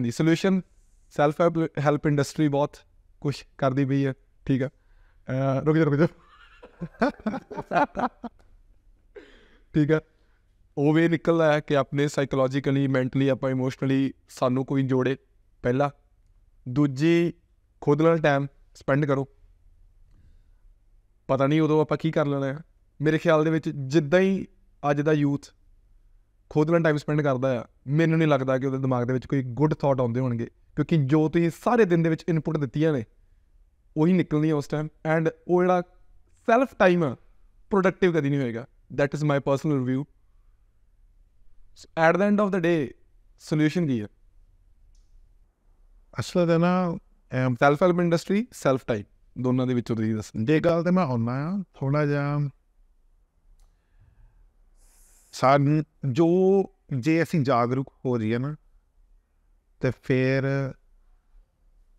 ਕੱਢਣ ਦੀ solution self help industry ਬਹੁਤ ਕੁਝ ਕਰਦੀ ਪਈ ਹੈ ਠੀਕ ਹੈ ਰੁਕ ਜਾ ਰੁਕ ਜਾ ਠੀਕ ਹੈ ਉਹ ਵੀ ਨਿਕਲਦਾ ਹੈ ਕਿ ਆਪਣੇ ਸਾਈਕੋਲੋਜੀਕਲੀ ਮੈਂਟਲੀ ਆਪਾਂ ਇਮੋਸ਼ਨਲੀ ਸਾਨੂੰ ਕੋਈ ਜੋੜੇ ਪਹਿਲਾ ਦੂਜੀ ਖੁਦ ਨਾਲ ਟਾਈਮ ਸਪੈਂਡ ਕਰੋ ਪਤਾ ਨਹੀਂ ਉਦੋਂ ਆਪਾਂ ਕੀ ਕਰ ਲੈਣਾ ਹੈ ਮੇਰੇ ਖਿਆਲ ਦੇ ਵਿੱਚ ਜਿੱਦਾਂ ਹੀ ਅੱਜ ਦਾ ਯੂਥ ਖੁਦ ਨਾਲ ਟਾਈਮ ਸਪੈਂਡ ਕਰਦਾ ਆ ਮੈਨੂੰ ਨਹੀਂ ਲੱਗਦਾ ਕਿ ਉਹਦੇ ਦਿਮਾਗ ਦੇ ਵਿੱਚ ਕੋਈ ਗੁੱਡ ਥਾਟ ਆਉਂਦੇ ਹੋਣਗੇ ਕਿਉਂਕਿ ਜੋ ਤੁਸੀਂ ਸਾਰੇ ਦਿਨ ਦੇ ਵਿੱਚ ਇਨਪੁਟ ਦਿੱਤੀਆਂ ਨੇ ਉਹੀ ਨਿਕਲਣੀ ਉਸ ਟਾਈਮ ਐਂਡ ਉਹ ਜਿਹੜਾ ਸੈਲਫ ਟਾਈਮ ਪ੍ਰੋਡਕਟਿਵ ਕਦੀ ਨਹੀਂ ਹੋਏਗਾ that is my personal review at the end of the day solution ਕੀ ਹੈ ਅਸਲ ਦਾ ਨਾ self help industry self time ਦੋਨਾਂ ਦੇ ਵਿੱਚੋਂ ਤੁਸੀਂ ਦੱਸ ਜੇ ਗੱਲ ਤੇ ਮੈਂ ਆਉਣਾ ਆ ਥੋੜਾ ਜਿਹਾ ਸਾਨੂੰ ਜੋ ਜੇ ਅਸੀਂ ਜਾਗਰੂਕ ਹੋ ਜਾਈਏ ਨਾ ਤੇ ਫਿਰ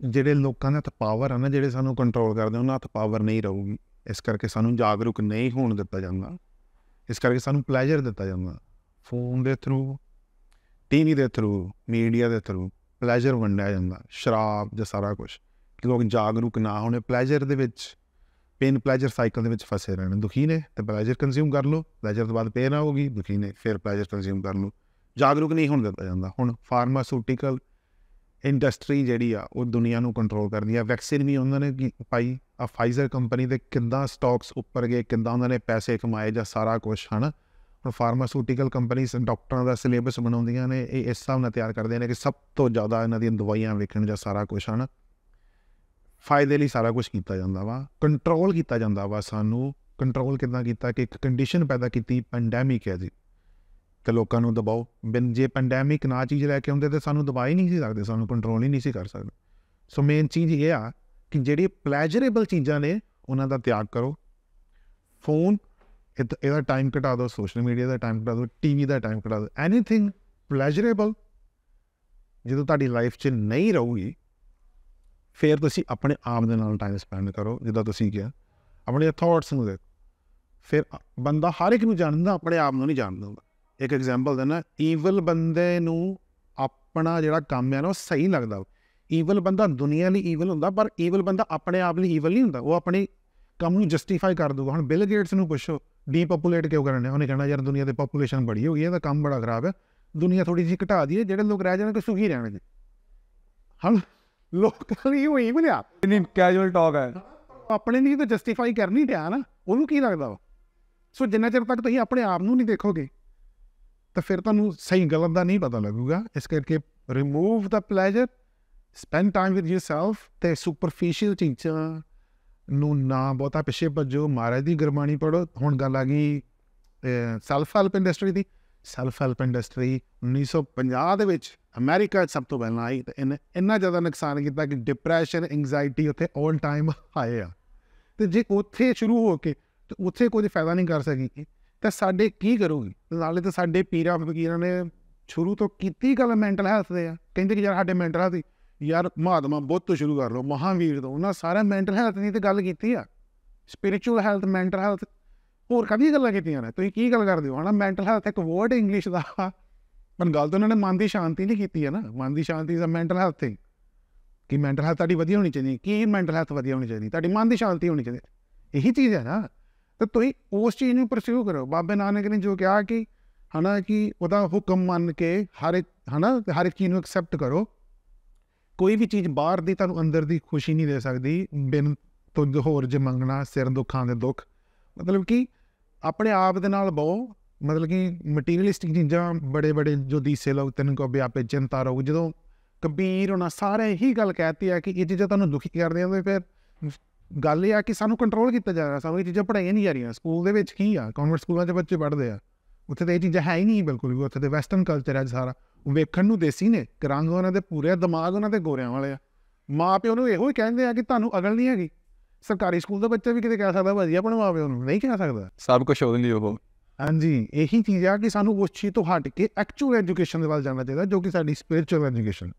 ਜਿਹੜੇ ਲੋਕਾਂ ਦੇ ਹੱਥ ਪਾਵਰ ਆ ਨਾ ਜਿਹੜੇ ਸਾਨੂੰ ਕੰਟਰੋਲ ਕਰਦੇ ਉਹਨਾਂ ਹੱਥ ਪਾਵਰ ਨਹੀਂ ਰਹੂਗੀ ਇਸ ਕਰਕੇ ਸਾਨੂੰ ਜਾਗਰੂਕ ਨਹੀਂ ਹੋਣ ਦਿੱਤਾ ਜਾਂਦਾ ਇਸ ਕਰਕੇ ਸਾਨੂੰ ਪਲੇਜਰ ਦਿੱਤਾ ਜਾਂਦਾ ਫੋਨ ਦੇ ਥਰੂ ਟੀਵੀ ਦੇ ਥਰੂ ਮੀਡੀਆ ਦੇ ਥਰੂ ਪਲੇਜਰ ਵੰਡਿਆ ਜਾਂਦਾ ਸ਼ਰਾਬ ਜਾਂ ਸਾਰਾ ਕੁਝ ਲੋਕ ਜਾਗਰੂਕ ਨਾ ਹੋਣੇ ਪਲੇਜਰ ਦੇ ਵਿੱਚ ਪੇਨ ਪਲੇਜਰ ਸਾਈਕਲ ਦੇ ਵਿੱਚ ਫਸੇ ਰਹਿਣਾ ਦੁਖੀ ਨੇ ਤੇ ਪਲੇਜਰ ਕੰਜ਼ਿਊਮ ਕਰ ਲਓ ਪਲੇਜਰ ਤੋਂ ਬਾਅਦ ਪੇਨ ਆਉਗੀ ਦੁਖੀ ਨੇ ਫਿਰ ਪਲੇਜਰ ਕੰਜ਼ਿਊਮ ਕਰ ਲਓ ਜਾਗਰੂਕ ਨਹੀਂ ਹੁੰਦਾ ਜਾਂਦਾ ਹੁਣ ਫਾਰਮਾਸਿਊਟੀਕਲ ਇੰਡਸਟਰੀ ਜਿਹੜੀ ਆ ਉਹ ਦੁਨੀਆ ਨੂੰ ਕੰਟਰੋਲ ਕਰਦੀ ਆ ਵੈਕਸੀਨ ਵੀ ਉਹਨਾਂ ਨੇ ਪਾਈ ਆ ਫਾਈਜ਼ਰ ਕੰਪਨੀ ਦੇ ਕਿੰਦਾ ਸਟਾਕਸ ਉੱਪਰ ਗਏ ਕਿੰਦਾ ਉਹਨਾਂ ਨੇ ਪੈਸੇ ਕਮਾਏ ਜਾਂ ਸਾਰਾ ਕੁਝ ਹਨ ਹੁਣ ਫਾਰਮਾਸਿਊਟੀਕਲ ਕੰਪਨੀਆਂ ਡਾਕਟਰਾਂ ਦਾ ਸਿਲੇਬਸ ਬਣਾਉਂਦੀਆਂ ਨੇ ਇਹ ਇਸ ਹਿਸਾਬ ਨਾਲ ਤਿਆਰ ਕਰਦੇ ਨੇ ਕਿ ਸਭ ਤੋਂ ਜ਼ਿਆਦਾ ਇਹਨਾਂ ਦੀਆਂ ਦਵਾਈਆਂ ਵੇਖਣ ਜਾਂ ਸਾਰਾ ਕੁਝ ਹਨ ਫਾਇਦੇ ਲਈ ਸਾਰਾ ਕੁਝ ਕੀਤਾ ਜਾਂਦਾ ਵਾ ਕੰਟਰੋਲ ਕੀਤਾ ਜਾਂਦਾ ਵਾ ਸਾਨੂੰ ਕੰਟਰੋਲ ਕਿਦਾਂ ਕੀਤਾ ਕਿ ਇੱਕ ਕੰਡੀਸ਼ਨ ਪੈਦਾ ਕੀਤੀ ਪੈਂਡੈਮਿਕ ਹੈ ਜੀ ਤੇ ਲੋਕਾਂ ਨੂੰ ਦਬਾਓ ਬਿਨ ਜੇ ਪੈਂਡੈਮਿਕ ਨਾ ਚੀਜ਼ ਲੈ ਕੇ ਆਉਂਦੇ ਤੇ ਸਾਨੂੰ ਦਬਾ ਨਹੀਂ ਸੀ ਸਕਦੇ ਸਾਨੂੰ ਕੰਟਰੋਲ ਹੀ ਨਹੀਂ ਸੀ ਕਰ ਸਕਦੇ ਸੋ ਮੇਨ ਚੀਜ਼ ਇਹ ਆ ਕਿ ਜਿਹੜੀ ਪਲੇਜਰੇਬਲ ਚੀਜ਼ਾਂ ਨੇ ਉਹਨਾਂ ਦਾ ਤਿਆਗ ਕਰੋ ਫੋਨ ਇਹਦਾ ਟਾਈਮ ਘਟਾ ਦਿਓ ਸੋਸ਼ਲ ਮੀਡੀਆ ਦਾ ਟਾਈਮ ਘਟਾ ਦਿਓ ਟੀਵੀ ਦਾ ਟਾਈਮ ਘਟਾ ਦਿਓ ਐਨੀਥਿੰਗ ਪਲੇਜਰੇਬਲ ਜਦੋਂ ਤੁਹਾਡੀ ਲਾਈਫ 'ਚ ਨਹੀਂ ਰਹੂਗੀ ਫਿਰ ਤੁਸੀਂ ਆਪਣੇ ਆਪ ਦੇ ਨਾਲ ਟਾਈਮ ਸਪੈਂਡ ਕਰੋ ਜਿੱਦਾਂ ਤੁਸੀਂ ਕਿਹਾ ਆਪਣੇ ਥਾਟਸ ਨੂੰ ਦੇ ਫਿਰ ਬੰਦਾ ਹਰ ਇੱਕ ਨੂੰ ਜਾਣਦਾ ਆਪਣੇ ਆਪ ਨੂੰ ਨਹੀਂ ਜਾਣਦਾ ਇੱਕ ਐਗਜ਼ਾਮਪਲ ਦੇਣਾ ਈਵਲ ਬੰਦੇ ਨੂੰ ਆਪਣਾ ਜਿਹੜਾ ਕੰਮ ਹੈ ਨਾ ਉਹ ਸਹੀ ਲੱਗਦਾ ਈਵਲ ਬੰਦਾ ਦੁਨੀਆ ਲਈ ਈਵਲ ਹੁੰਦਾ ਪਰ ਈਵਲ ਬੰਦਾ ਆਪਣੇ ਆਪ ਲਈ ਈਵਲ ਨਹੀਂ ਹੁੰਦਾ ਉਹ ਆਪਣੇ ਕੰਮ ਨੂੰ ਜਸਟੀਫਾਈ ਕਰ ਦੂਗਾ ਹੁਣ ਬਿਲ ਗੇਟਸ ਨੂੰ ਪੁੱਛੋ ਡੀਪੋਪੂਲੇਟ ਕਿਉਂ ਨੇ ਉਹਨੇ ਕਹਿਣਾ ਯਾਰ ਦੁਨੀਆ ਦੇ ਪੋਪੂਲੇਸ਼ਨ ਬੜੀ ਹੋ ਗਈ ਹੈ ਤਾਂ ਕੰਮ ਬੜਾ ਖਰਾਬ ਹੈ ਦੁਨੀਆ ਥੋੜੀ ਜਿਹੀ ਘਟਾ ਦਈਏ ਜਿਹੜੇ ਲੋਕ ਰਹਿ ਜਾਣਗੇ ਸੁਖੀ ਰਹਿਣਗੇ ਹਾਂ ਲੋਕਲ ਹੀ ਹੋਈ ਬਣਿਆ ਇਨੀ ਕੈਜੂਅਲ ਟਾਕ ਹੈ ਆਪਣੇ ਨਹੀਂ ਤਾਂ ਜਸਟੀਫਾਈ ਕਰਨੀ ਪਿਆ ਨਾ ਉਹਨੂੰ ਕੀ ਲੱਗਦਾ ਸੋ ਜਿੰਨਾ ਚਿਰ ਤੱਕ ਤੁਸੀਂ ਆਪਣੇ ਆਪ ਨੂੰ ਨਹੀਂ ਦੇਖੋਗੇ ਤਾਂ ਫਿਰ ਤੁਹਾਨੂੰ ਸਹੀ ਗਲਤ ਦਾ ਨਹੀਂ ਪਤਾ ਲੱਗੂਗਾ ਇਸ ਕਰਕੇ ਰਿਮੂਵ ਦਾ pleasure spend time with yourself ਤੇ ਸੁਪਰਫੀਸ਼ੀਅਲ ਟੀਚਰ ਨੂੰ ਨਾ ਬਹੁਤਾ ਪਿੱਛੇ ਭੱਜੋ ਮਹਾਰਾਜ ਦੀ ਗੁਰਬਾਣੀ ਪੜੋ ਹੁਣ ਗੱਲ ਆ ਗਈ ਸੈਲਫ ਹੈਲਪ ਇੰਡਸਟਰੀ ਦੀ ਸੈਲਫ ਹੈਲਪ ਇੰਡਸਟਰੀ 1950 ਦੇ ਵਿੱਚ ਅਮਰੀਕਾ 'ਚ ਸਭ ਤੋਂ ਪਹਿਲਾਂ ਆਈ ਤੇ ਇਹਨੇ ਇੰਨਾ ਜ਼ਿਆਦਾ ਨੁਕਸਾਨ ਕੀਤਾ ਕਿ ਡਿਪਰੈਸ਼ਨ ਐਂਗਜ਼ਾਇਟੀ ਉੱਥੇ 올 ਟਾਈਮ ਹਾਈ ਆ ਤੇ ਜੇ ਉੱਥੇ ਸ਼ੁਰੂ ਹੋ ਕੇ ਤੇ ਉੱਥੇ ਕੋਈ ਫਾਇਦਾ ਨਹੀਂ ਕਰ ਸਕੀ ਤਾਂ ਸਾਡੇ ਕੀ ਕਰੂਗੀ ਨਾਲੇ ਤਾਂ ਸਾਡੇ ਪੀਰਾਂ ਫਕੀਰਾਂ ਨੇ ਸ਼ੁਰੂ ਤੋਂ ਕੀਤੀ ਗੱਲ ਮੈਂਟਲ ਹੈਲਥ ਦੇ ਆ ਕਹਿੰਦੇ ਕਿ ਯਾਰ ਸਾਡੇ ਮੈਂਟਲ ਹੈਲਥ ਯਾਰ ਮਹਾਤਮਾ ਬੁੱਧ ਤੋਂ ਸ਼ੁਰੂ ਕਰ ਲਓ ਮਹਾਵੀਰ ਤੋਂ ਉਹਨਾਂ ਸਾਰਾ ਮੈਂਟਲ ਹੈਲਥ ਦੀ ਤੇ ਗੱਲ ਕੀਤੀ ਆ ਸਪਿਰਚੁਅਲ ਹੈਲਥ ਮੈਂਟਲ ਹੈਲਥ ਹੋਰ ਕਾਫੀ ਗੱਲਾਂ ਕੀਤੀਆਂ ਨੇ ਤੁਸੀਂ ਕੀ ਗੱਲ ਕਰਦੇ ਹੋ ਹਨਾ ਮੈਂਟਲ ਹੈਲਥ ਇੱਕ ਵਰਡ ਇੰਗਲਿਸ਼ ਦਾ ਪਰ ਗੱਲ ਤਾਂ ਉਹਨਾਂ ਨੇ ਮਨ ਦੀ ਸ਼ਾਂਤੀ ਨਹੀਂ ਕੀਤੀ ਹੈ ਨਾ ਮਨ ਦੀ ਸ਼ਾਂਤੀ is a mental health thing ਕਿ ਮੈਂਟਲ ਹੈਲਥ ਤੁਹਾਡੀ ਵਧੀਆ ਹੋਣੀ ਚਾਹੀਦੀ ਕੀ ਮੈਂਟਲ ਹੈਲਥ ਵਧੀਆ ਹੋਣੀ ਚਾਹੀਦੀ ਤੁਹਾਡੀ ਮਨ ਦੀ ਸ਼ਾਂਤੀ ਹੋਣੀ ਚਾਹੀਦੀ ਇਹੀ ਚੀਜ਼ ਹੈ ਨਾ ਤਾਂ ਤੁਸੀਂ ਉਸ ਚੀਜ਼ ਨੂੰ ਪਰਸਿਊ ਕਰੋ ਬਾਬੇ ਨਾਨਕ ਨੇ ਜੋ ਕਿਹਾ ਕਿ ਹਨਾ ਕਿ ਉਹਦਾ ਹੁਕਮ ਮੰਨ ਕੇ ਹਰ ਇੱਕ ਹਨਾ ਹਰ ਇੱਕ ਚੀਜ਼ ਨੂੰ ਐਕਸੈਪਟ ਕਰੋ ਕੋਈ ਵੀ ਚੀਜ਼ ਬਾਹਰ ਦੀ ਤੁਹਾਨੂੰ ਅੰਦਰ ਦੀ ਖੁਸ਼ੀ ਨਹੀਂ ਦੇ ਸਕਦੀ ਬਿਨ ਤੁਝ ਹੋਰ ਜੇ ਮੰਗਣਾ ਸਿਰ ਦੁੱਖਾਂ ਦੇ ਦੁੱਖ ਮਤਲਬ ਕਿ ਆਪਣੇ ਆਪ ਦੇ ਨਾਲ ਬਹੁ ਮਤਲਬ ਕਿ ਮਟੀਰੀਅਲਿਸਟਿਕ ਚੀਜ਼ਾਂ ਬੜੇ ਬੜੇ ਜੋ ਦੀਸੇ ਲੋਕ ਤੈਨੂੰ ਕੋ ਵੀ ਆਪੇ ਚਿੰਤਾ ਰੋ ਜਦੋਂ ਕਬੀਰ ਉਹਨਾਂ ਸਾਰੇ ਹੀ ਗੱਲ ਕਹਤੀ ਆ ਕਿ ਇਹ ਚੀਜ਼ਾਂ ਤੁਹਾਨੂੰ ਦੁਖੀ ਕਰਦੇ ਆ ਫਿਰ ਗੱਲ ਇਹ ਆ ਕਿ ਸਾਨੂੰ ਕੰਟਰੋਲ ਕੀਤਾ ਜਾ ਰਿਹਾ ਸਾਨੂੰ ਇਹ ਚੀਜ਼ਾਂ ਪੜਾਈਆਂ ਨਹੀਂ ਜਾ ਰਹੀਆਂ ਸਕੂਲ ਦੇ ਵਿੱਚ ਕੀ ਆ ਕਨਵਰਟ ਸਕੂਲਾਂ 'ਚ ਬੱਚੇ ਪੜਦੇ ਆ ਉੱਥੇ ਤਾਂ ਇਹ ਚੀਜ਼ਾਂ ਹੈ ਹੀ ਨਹੀਂ ਬਿਲਕੁਲ ਵੀ ਉੱਥੇ ਤੇ ਵੈਸਟਰਨ ਕਲਚਰ ਹੈ ਸਾਰਾ ਉਹ ਵੇਖਣ ਨੂੰ ਦੇਸੀ ਨੇ ਰੰਗ ਉਹਨਾਂ ਦੇ ਪੂਰੇ ਦਿਮਾਗ ਉਹਨਾਂ ਦੇ ਗੋਰਿਆਂ ਵਾਲੇ ਆ ਮਾਪਿਓ ਨੂੰ ਇਹੋ ਹੀ ਕਹਿੰਦੇ ਆ ਕਿ ਤੁਹਾਨੂੰ ਅਗਲ ਨਹੀਂ ਹੈਗੀ ਸਰਕਾਰੀ ਸਕੂਲ ਦਾ ਬੱਚਾ ਵੀ ਕਿਤੇ ਕਹਿ ਸਕਦਾ ਭਾਜੀ ਆਪਣੇ ਮਾਪਿਓ ਨੂੰ ਨਹੀਂ ਕਹਿ ਸਕਦਾ ਸਭ ਕੁਝ ਉਹਦੇ ਲਈ ਉਹ ਹਾਂਜੀ ਇਹੀ ਚੀਜ਼ ਆ ਕਿ ਸਾਨੂੰ ਉਸ ਚੀਜ਼ ਤੋਂ ਹਟ ਕੇ ਐਕਚੁਅਲ ਐਜੂਕੇਸ਼ਨ ਦੇ ਵੱਲ ਜਾਣਾ ਚਾਹੀਦਾ ਜੋ ਕਿ ਸਾਡੀ ਸਪਿਰਚੁਅਲ ਐਜੂਕੇਸ਼ਨ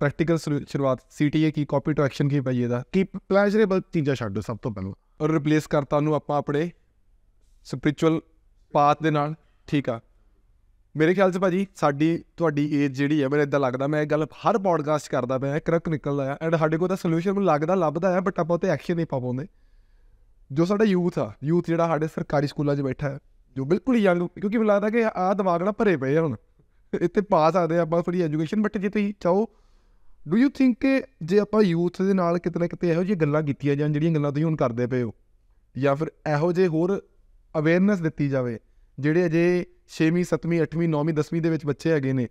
ਪ੍ਰੈਕਟੀਕਲ ਸ਼ੁਰੂਆਤ ਸੀਟੀਏ ਕੀ ਕਾਪੀ ਟੂ ਐਕਸ਼ਨ ਕੀ ਪਈਏ ਇਹਦਾ ਕੀ ਪਲੇਜਰੇਬਲ ਚੀਜ਼ਾਂ ਛੱਡੋ ਸਭ ਤੋਂ ਪਹਿਲਾਂ ਔਰ ਰਿਪਲੇਸ ਕਰਤਾ ਨੂੰ ਆਪਾਂ ਆਪਣੇ ਸਪਿਰਚੁਅਲ ਪਾਥ ਦੇ ਨਾਲ ਠੀਕ ਆ ਮੇਰੇ ਖਿਆਲ 'ਚ ਭਾਜੀ ਸਾਡੀ ਤੁਹਾਡੀ ਏਜ ਜਿਹੜੀ ਹੈ ਮੈਨੂੰ ਇਦਾਂ ਲੱਗਦਾ ਮੈਂ ਇਹ ਗੱਲ ਹਰ ਪੋਡਕਾਸਟ ਕਰਦਾ ਪਿਆ ਕਰਕ ਨਿਕਲਦਾ ਆ ਐਂਡ ਸਾਡੇ ਕੋਲ ਤਾਂ ਸੋਲੂਸ਼ਨ ਨੂੰ ਲੱਗਦਾ ਲੱਭਦਾ ਆ ਬਟ ਆਪਾਂ ਉਹ ਤੇ ਐਕਸ਼ਨ ਨਹੀਂ ਪਾਉਂਦੇ ਜੋ ਸਾਡਾ ਯੂਥ ਆ ਯੂਥ ਜਿਹੜਾ ਸਾਡੇ ਸਰਕਾਰੀ ਸਕੂਲਾਂ 'ਚ ਬੈਠਾ ਹੈ ਜੋ ਬਿਲਕੁਲ ਹੀ ਯੰਗ ਕਿਉਂਕਿ ਮੈਨੂੰ ਲੱਗਦਾ ਕਿ ਆਹ ਦਿਮਾਗ ਨਾਲ ਭਰੇ ਪਏ ਹੁਣ ਇੱਥੇ ਪਾ ਸਕਦੇ ਆ ਆਪਾਂ ਥੋੜੀ ਐਜੂਕੇਸ਼ਨ ਬਟ ਜੇ ਤੁਸੀਂ ਚਾਹੋ ਡੂ ਯੂ ਥਿੰਕ ਕਿ ਜੇ ਆਪਾਂ ਯੂਥ ਦੇ ਨਾਲ ਕਿਤੇ ਨਾ ਕਿਤੇ ਇਹੋ ਜਿਹੀ ਗੱਲਾਂ ਕੀਤੀਆਂ ਜਾਣ ਜਿਹੜੀਆਂ ਗੱਲਾਂ ਤੁਸੀਂ ਹੁਣ ਕਰਦੇ ਪਏ ਹੋ ਜਾਂ ਫਿਰ ਇਹੋ ਜਿਹੇ ਹੋਰ ਅਵੇਅਰਨੈਸ ਦਿੱਤੀ ਜਾਵੇ ਜਿਹੜੇ ਅਜੇ 6ਵੀਂ 7ਵੀਂ 8ਵੀਂ 9ਵੀਂ 10ਵੀਂ ਦੇ ਵਿੱਚ ਬੱਚੇ ਹੈਗੇ ਨੇ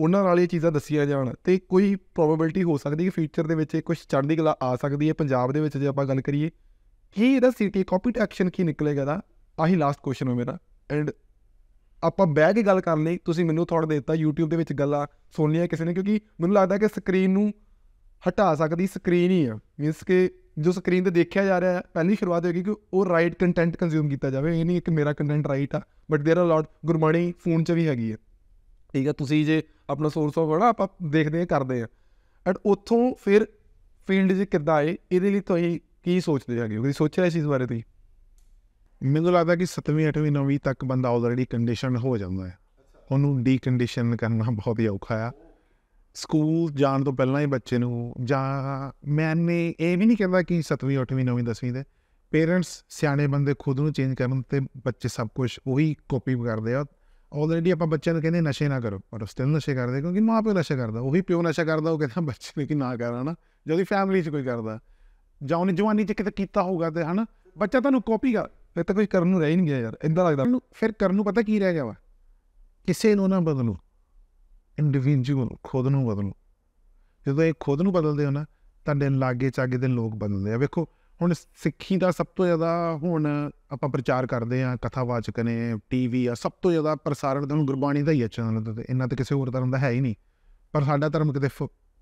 ਉਹਨਾਂ ਨਾਲ ਇਹ ਚੀਜ਼ਾਂ ਦੱਸੀਆਂ ਜਾਣ ਤੇ ਕੋਈ ਪ੍ਰੋਬੈਬਿਲਿਟੀ ਹੋ ਸਕਦੀ ਹੈ ਕਿ ਫਿਊਚਰ ਦੇ ਵਿੱਚ ਇਹ ਕੁਝ ਚੜ੍ਹਦੀ ਕਲਾ ਆ ਸਕਦੀ ਹੈ ਪੰਜਾਬ ਦੇ ਵਿੱਚ ਜੇ ਆਪਾਂ ਗੱਲ ਕਰੀਏ ਕੀ ਇਹਦਾ ਸੀਟੀ ਕਾਪੀਟ ਐਕਸ਼ਨ ਕੀ ਨਿਕਲੇਗਾ ਦਾ ਆਹੀ ਲਾਸਟ ਕੁਐਸਚਨ ਹੋ ਮੇਰਾ ਐਂਡ ਆਪਾਂ ਬਹਿ ਕੇ ਗੱਲ ਕਰ ਲਈ ਤੁਸੀਂ ਮੈਨੂੰ ਥੋੜਾ ਦਿੱਤਾ YouTube ਦੇ ਵਿੱਚ ਗੱਲਾਂ ਸੁਣ ਲਿਆ ਕਿਸੇ ਨੇ ਕਿਉਂਕਿ ਮੈਨੂੰ ਲੱਗਦਾ ਕਿ ਸਕਰੀਨ ਨੂੰ ਹਟਾ ਸਕਦੀ ਸਕਰੀਨ ਹੀ ਆ ਮੀਨਸ ਕਿ ਜੋ ਸਕਰੀਨ ਤੇ ਦੇਖਿਆ ਜਾ ਰਿਹਾ ਹੈ ਪਹਿਲੀ ਸ਼ੁਰੂਆਤ ਹੋਏਗੀ ਕਿ ਉਹ ਰਾਈਟ ਕੰਟੈਂਟ ਕੰਜ਼ਿਊਮ ਕੀਤਾ ਜਾਵੇ ਇਹ ਨਹੀਂ ਕਿ ਮੇਰਾ ਕੰਟੈਂਟ ਰਾਈਟ ਆ ਬਟ देयर ਆ ਲੋਟ ਗੁਰਮਣੀ ਫੋਨ 'ਚ ਵੀ ਹੈਗੀ ਹੈ ਠੀਕ ਆ ਤੁਸੀਂ ਜੇ ਆਪਣਾ ਸੋਰਸ ਆਫ ਹੋਣਾ ਆਪਾਂ ਦੇਖਦੇ ਆ ਕਰਦੇ ਆ ਐਂਡ ਉੱਥੋਂ ਫਿਰ ਫੀਲਡ ਜੇ ਕਿੱਦਾਂ ਆਏ ਇਹਦੇ ਲਈ ਤੁਸੀਂ ਕੀ ਸੋਚਦੇ ਹੈਗੇ ਹੋ ਰਹੇ ਸੀ ਇਸ ਬਾਰੇ ਤੁਸੀਂ ਮੈਨੂੰ ਲੱਗਦਾ ਕਿ 7ਵੀਂ 8ਵੀਂ 9ਵੀਂ ਤੱਕ ਬੰਦਾ ਆਲਰੇਡੀ ਕੰਡੀਸ਼ਨ ਹੋ ਜਾਂਦਾ ਹੈ ਉਹਨੂੰ ਡੀ ਕੰਡੀਸ਼ਨ ਕਰਨਾ ਬਹੁਤ ਹੀ ਔਖਾ ਆ ਸਕੂਲ ਜਾਣ ਤੋਂ ਪਹਿਲਾਂ ਹੀ ਬੱਚੇ ਨੂੰ ਜਾਂ ਮੈਨੇ ਇਹ ਵੀ ਨਹੀਂ ਕਹਿੰਦਾ ਕਿ 7ਵੀਂ 8ਵੀਂ 9ਵੀਂ 10ਵੀਂ ਦੇ ਪੇਰੈਂਟਸ ਸਿਆਣੇ ਬੰਦੇ ਖੁਦ ਨੂੰ ਚੇਂਜ ਕਰਨ ਤੇ ਬੱਚੇ ਸਭ ਕੁਝ ਉਹੀ ਕਾਪੀ ਕਰਦੇ ਆ ਆਲਰੇਡੀ ਆਪਾਂ ਬੱਚਿਆਂ ਨੂੰ ਕਹਿੰਦੇ ਨਸ਼ੇ ਨਾ ਕਰੋ ਪਰ ਸਟਿਲ ਨਸ਼ੇ ਕਰਦੇ ਕਿਉਂਕਿ ਮਾਪੇ ਨਸ਼ਾ ਕਰਦਾ ਉਹੀ ਪਿਓ ਨਸ਼ਾ ਕਰਦਾ ਉਹ ਕਹਿੰਦਾ ਬੱਚੇ ਨੇ ਕਿ ਨਾ ਕਰਨਾ ਜਦੋਂ ਫੈਮਿਲੀ 'ਚ ਕੋਈ ਕਰਦਾ ਜਾਂ ਉਹਨੇ ਜਵਾਨੀ 'ਚ ਕਿਤੇ ਕੀਤਾ ਹੋਊਗਾ ਤੇ ਹਨ ਬੱਚਾ ਤੁਹਾਨੂੰ ਕਾਪੀ ਕਰ ਫਿਰ ਤਾਂ ਕੁਝ ਕਰਨ ਨੂੰ ਰਹਿ ਹੀ ਨਹੀਂ ਗਿਆ ਯਾਰ ਇੰਦਾ ਲੱਗਦਾ ਮੈਨੂੰ ਫਿਰ ਕਰਨ ਨੂੰ ਪਤਾ ਕੀ ਰਹਿ ਗਿਆ ਵਾ ਕਿਸੇ ਨੂੰ ਨਾ ਬਦਲੋ ਇੰਡੀਵਿਜੂਅਲ ਖੁਦ ਨੂੰ ਬਦਲੋ ਜਦੋਂ ਇਹ ਖੁਦ ਨੂੰ ਬਦਲਦੇ ਹੋ ਨਾ ਤੁਹਾਡੇ ਲਾਗੇ ਚਾਗੇ ਦੇ ਲੋਕ ਬਦਲਦੇ ਆ ਵੇਖੋ ਹੁਣ ਸਿੱਖੀ ਦਾ ਸਭ ਤੋਂ ਜ਼ਿਆਦਾ ਹੁਣ ਆਪਾਂ ਪ੍ਰਚਾਰ ਕਰਦੇ ਆ ਕਥਾਵਾਚਕ ਨੇ ਟੀਵੀ ਆ ਸਭ ਤੋਂ ਜ਼ਿਆਦਾ ਪ੍ਰਸਾਰਣ ਤੁਹਾਨੂੰ ਗੁਰਬਾਣੀ ਦਾ ਹੀ ਆ ਚੈਨਲ ਤੇ ਇਹਨਾਂ ਤੇ ਕਿਸੇ ਹੋਰ ਧਰਮ ਦਾ ਹੈ ਹੀ ਨਹੀਂ ਪਰ ਸਾਡਾ ਧਰਮ ਕਿਤੇ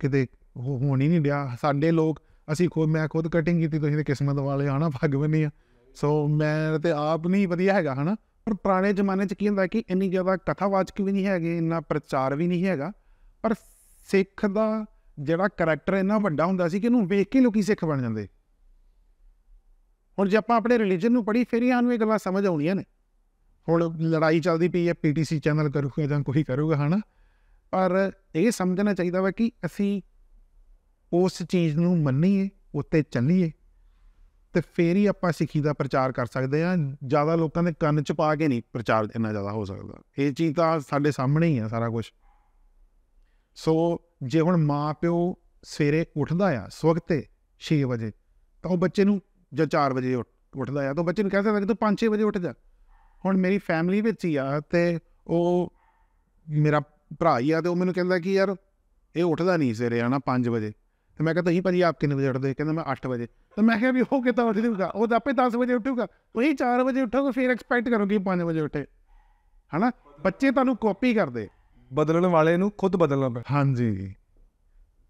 ਕਿਤੇ ਹੋਣੀ ਨਹੀਂ ਰਿਹਾ ਸਾਡੇ ਲੋਕ ਅਸੀਂ ਖੁਦ ਮੈਂ ਖੁਦ ਕਟਿੰਗ ਕੀਤੀ ਤੁਸੀਂ ਤੇ ਕਿਸਮਤ ਵਾਲੇ ਹਨਾ ਭਗਵਨੀ ਆ ਸੋ ਮੈਂ ਤੇ ਆਪ ਨਹੀਂ ਵਧੀਆ ਹੈਗਾ ਹਨਾ ਪਰ ਪੁਰਾਣੇ ਜ਼ਮਾਨੇ 'ਚ ਕੀ ਹੁੰਦਾ ਕਿ ਇੰਨੀ ਜ਼ਿਆਦਾ ਕਥਾਵਾਚਕ ਵੀ ਨਹੀਂ ਹੈਗੇ ਇੰਨਾ ਪ੍ਰਚਾਰ ਵੀ ਨਹੀਂ ਹੈਗਾ ਪਰ ਸਿੱਖ ਦਾ ਜਿਹੜਾ ਕੈਰੈਕਟਰ ਇੰਨਾ ਵੱਡਾ ਹੁੰਦਾ ਸੀ ਕਿ ਇਹਨੂੰ ਵੇਖ ਕੇ ਲੋਕੀ ਸਿੱਖ ਬਣ ਜਾਂਦੇ ਹੁਣ ਜੇ ਆਪਾਂ ਆਪਣੇ ਰਿਲੀਜੀਅਨ ਨੂੰ ਪੜੀ ਫਿਰ ਹੀ ਸਾਨੂੰ ਇਹ ਗੱਲਾਂ ਸਮਝ ਆਉਣੀਆਂ ਨੇ ਹੁਣ ਲੜਾਈ ਚੱਲਦੀ ਪਈ ਹੈ ਪੀਟੀਸੀ ਚੈਨਲ ਕਰੂਗਾ ਜਾਂ ਕੋਈ ਕਰੂਗਾ ਹਨਾ ਪਰ ਇਹ ਸਮਝਣਾ ਚਾਹੀਦਾ ਵਾ ਕਿ ਅਸੀਂ ਉਸ ਚੀਜ਼ ਨੂੰ ਮੰਨੀਏ ਉੱਤੇ ਚੱਲੀਏ ਤੇ ਫੇਰ ਹੀ ਆਪਾਂ ਸਿੱਖੀ ਦਾ ਪ੍ਰਚਾਰ ਕਰ ਸਕਦੇ ਆ ਜਿਆਦਾ ਲੋਕਾਂ ਦੇ ਕੰਨ ਚ ਪਾ ਕੇ ਨਹੀਂ ਪ੍ਰਚਾਰ ਇੰਨਾ ਜ਼ਿਆਦਾ ਹੋ ਸਕਦਾ ਇਹ ਚੀਜ਼ ਤਾਂ ਸਾਡੇ ਸਾਹਮਣੇ ਹੀ ਆ ਸਾਰਾ ਕੁਝ ਸੋ ਜੇ ਹੁਣ ਮਾਪਿਓ ਸਵੇਰੇ ਉੱਠਦਾ ਆ ਸਵਖਤੇ 6 ਵਜੇ ਤਾਂ ਉਹ ਬੱਚੇ ਨੂੰ ਜਾਂ 4 ਵਜੇ ਉੱਠਦਾ ਆ ਤਾਂ ਬੱਚੇ ਨੂੰ ਕਹਿ ਸਕਦਾ ਕਿ ਤੂੰ 5-6 ਵਜੇ ਉੱਠ ਜਾ ਹੁਣ ਮੇਰੀ ਫੈਮਿਲੀ ਵਿੱਚ ਹੀ ਆ ਤੇ ਉਹ ਮੇਰਾ ਭਰਾ ਹੀ ਆ ਤੇ ਉਹ ਮੈਨੂੰ ਕਹਿੰਦਾ ਕਿ ਯਾਰ ਇਹ ਉੱਠਦਾ ਨਹੀਂ ਸਵੇਰੇ ਆਣਾ 5 ਵਜੇ ਤੇ ਮੈਂ ਕਹਿੰਦਾ ਹੀ ਭਾਜੀ ਆਪ ਕਿੰਨੇ ਵਜੇ ਉੱਠਦੇ ਕਹਿੰਦਾ ਮੈਂ 8 ਵਜੇ ਤਾਂ ਮੈਂ ਕਿਹਾ ਵੀ ਉਹ ਕਿਤਾ ਉੱਠ ਜੂਗਾ ਉਹ ਤਾਂ ਆਪੇ 10 ਵਜੇ ਉੱਠੂਗਾ ਉਹੀ 4 ਵਜੇ ਉੱਠੂਗਾ ਫਿਰ ਐਕਸਪੈਕਟ ਕਰੋਗੇ 5 ਵਜੇ ਉੱਠੇ ਹਨਾ ਬੱਚੇ ਤੁਹਾਨੂੰ ਕਾਪੀ ਕਰਦੇ ਬਦਲਣ ਵਾਲੇ ਨੂੰ ਖੁਦ ਬਦਲਣਾ ਪੈਂਦਾ ਹਾਂਜੀ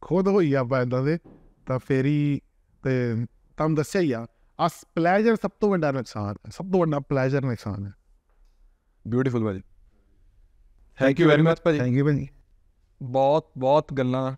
ਖੁਦ ਹੋਈ ਆ ਪੈਂਦਾ ਦੇ ਤਾਂ ਫੇਰੀ ਤੇ ਤਾਂ ਦੱਸਿਆ ਹੀ ਆ ਆ ਪਲੇਜਰ ਸਭ ਤੋਂ ਵੱਡਾ ਨੁਕਸਾਨ ਹੈ ਸਭ ਤੋਂ ਵੱਡਾ ਪਲੇਜਰ ਨੁਕਸਾਨ ਹੈ ਬਿਊਟੀਫੁਲ ਭਾਜੀ ਥੈਂਕ ਯੂ ਵੈਰੀ ਮਚ ਭਾਜੀ ਥੈਂਕ ਯੂ ਭਾਜੀ ਬਹੁਤ ਬਹੁਤ ਗੱਲਾਂ